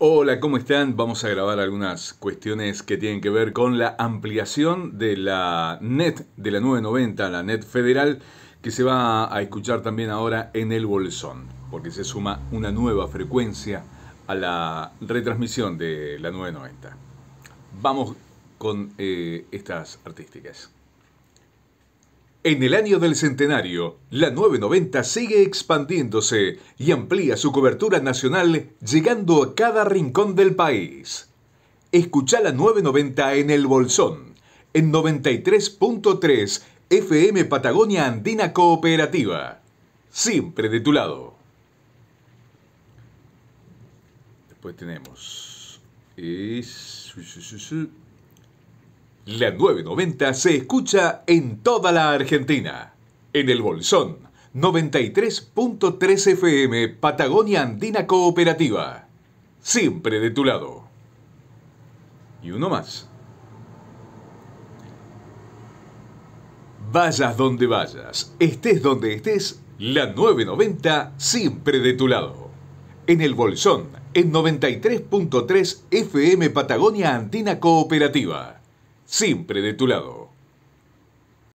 Hola, ¿cómo están? Vamos a grabar algunas cuestiones que tienen que ver con la ampliación de la NET de la 990, la NET federal, que se va a escuchar también ahora en el Bolsón, porque se suma una nueva frecuencia a la retransmisión de la 990. Vamos con eh, estas artísticas. En el año del centenario, la 990 sigue expandiéndose y amplía su cobertura nacional llegando a cada rincón del país. Escucha la 990 en El Bolsón, en 93.3 FM Patagonia Andina Cooperativa. Siempre de tu lado. Después tenemos... La 990 se escucha en toda la Argentina. En el Bolsón, 93.3 FM Patagonia Andina Cooperativa. Siempre de tu lado. Y uno más. Vayas donde vayas, estés donde estés, la 990 siempre de tu lado. En el Bolsón, en 93.3 FM Patagonia Andina Cooperativa siempre de tu lado.